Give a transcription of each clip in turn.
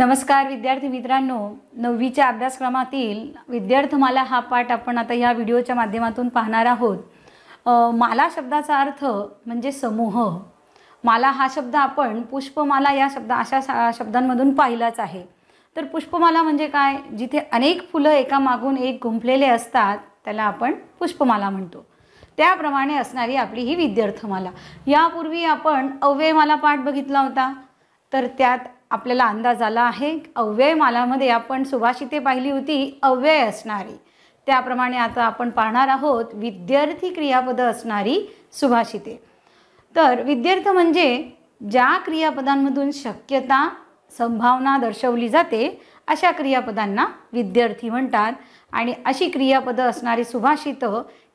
नमस्कार विद्यार्थी मित्रांनो नववीच्या अभ्यासक्रमातील विद्यार्थमाला हा पाठ आपण आता या व्हिडिओच्या माध्यमातून पाहणार आहोत माला शब्दाचा अर्थ म्हणजे समूह माला हा शब्द आपण पुष्पमाला या शब्द अशा शब्दांमधून पाहिलाच आहे तर पुष्पमाला म्हणजे काय जिथे अनेक फुलं एका मागून एक गुंफलेले असतात त्याला आपण पुष्पमाला म्हणतो त्याप्रमाणे असणारी आपली ही विद्यार्थमाला यापूर्वी आपण अव्ययमाला पाठ बघितला होता तर त्यात आपल्याला अंदाज आला आहे अव्यय मालामध्ये आपण सुभाषिते पाहिली होती अव्यय असणारी त्याप्रमाणे आता आपण पाहणार आहोत विद्यार्थी क्रियापद असणारी सुभाषिते तर विद्यार्थ म्हणजे ज्या क्रियापदांमधून शक्यता संभावना दर्शवली जाते अशा क्रियापदांना विद्यार्थी म्हणतात आणि अशी क्रियापदं असणारी सुभाषित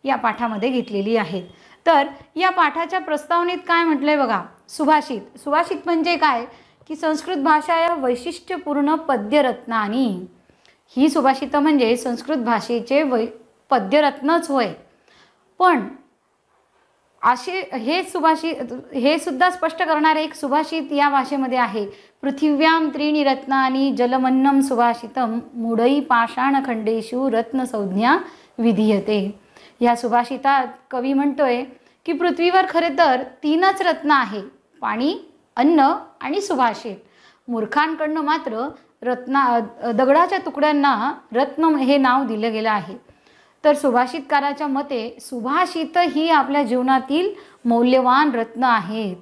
या पाठामध्ये घेतलेली आहेत तर या पाठाच्या प्रस्तावनेत काय म्हटलं आहे बघा सुभाषित सुभाषित म्हणजे काय की संस्कृत भाषा या वैशिष्ट्यपूर्ण पद्यरत्नानी ही सुभाषितं म्हणजे संस्कृत भाषेचे वै पद्यरत्नच होय पण असे हे सुभाषित हे सुद्धा स्पष्ट करणारे एक सुभाषित या भाषेमध्ये आहे पृथिव्याम त्रीणी रत्नानी जलमन्नम सुभाषितम मुडई रत्न रत्नसंज्ञा विधीयते या सुभाषितात कवी म्हणतोय की पृथ्वीवर खरे तर तीनच रत्न आहे पाणी अन्न आणि सुभाषित मूर्खांकडनं मात्र रत्ना दगडाच्या तुकड्यांना रत्न हे नाव दिलं गेलं आहे तर सुभाषितकाराच्या मते सुभाषित ही आपल्या जीवनातील मौल्यवान रत्न आहेत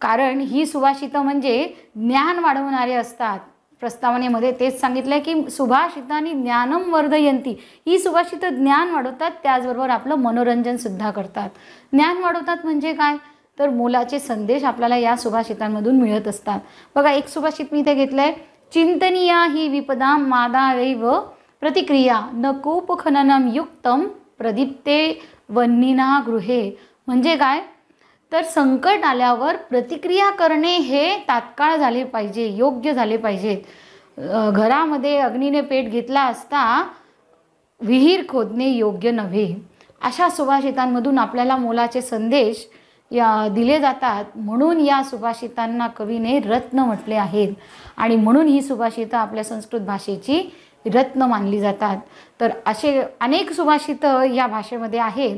कारण ही सुभाषित म्हणजे ज्ञान वाढवणारे असतात प्रस्तावनेमध्ये तेच सांगितलं आहे की सुभाषित आणि ज्ञानम वर्धयंती ही सुभाषित ज्ञान वाढवतात त्याचबरोबर आपलं मनोरंजनसुद्धा करतात ज्ञान वाढवतात म्हणजे काय तर मोलाचे संदेश आपल्याला या सुभाषितांमधून मिळत असतात बघा एक सुभाषित मी इथे घेतलं आहे चिंतनीया ही विपदा रैव प्रतिक्रिया न खननम युक्तम प्रदीप्ते वन्निना गृहे म्हणजे काय तर संकट आल्यावर प्रतिक्रिया करणे हे तात्काळ झाले पाहिजे योग्य झाले पाहिजेत घरामध्ये अग्नीने पेट घेतला असता विहीर खोदणे योग्य नव्हे अशा सुभाषितांमधून आपल्याला मोलाचे संदेश या दिले जातात म्हणून या सुभाषितांना कवीने रत्न म्हटले आहेत आणि म्हणून ही सुभाषितं आपल्या संस्कृत भाषेची रत्न मानली जातात तर असे अनेक सुभाषितं या भाषेमध्ये आहेत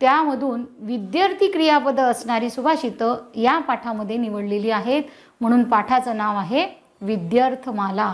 त्यामधून विद्यार्थी क्रियापदं असणारी सुभाषितं या पाठामध्ये निवडलेली आहेत म्हणून पाठाचं नाव आहे विद्यार्थमाला